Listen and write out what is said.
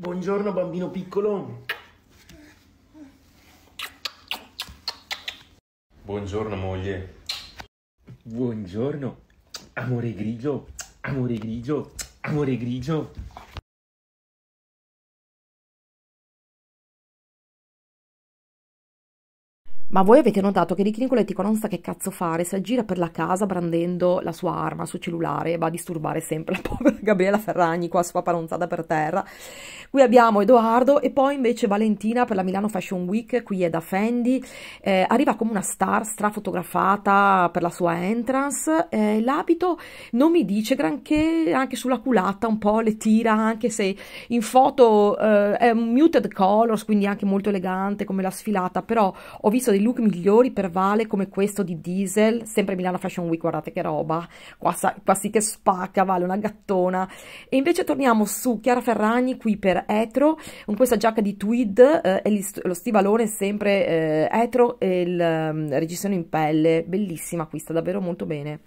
Buongiorno bambino piccolo. Buongiorno moglie. Buongiorno. Amore grigio, amore grigio, amore grigio. Ma voi avete notato che Ricky Nicoletti non sa che cazzo fare, si aggira per la casa brandendo la sua arma, sul cellulare e va a disturbare sempre la povera Gabriella Ferragni qua spaparonzata per terra. Qui abbiamo Edoardo e poi invece Valentina per la Milano Fashion Week, qui è da Fendi, eh, arriva come una star strafotografata per la sua entrance, eh, l'abito non mi dice granché, anche sulla culata un po' le tira, anche se in foto eh, è un muted colors, quindi anche molto elegante come la sfilata, però ho visto dei i look migliori per Vale come questo di Diesel, sempre Milano Fashion Week, guardate che roba, qua, qua sì che spacca, Vale una gattona. E invece torniamo su Chiara Ferragni qui per Etro, con questa giacca di tweed, eh, e lo stivalone sempre eh, Etro e il um, reggiseno in pelle, bellissima qui, sta davvero molto bene.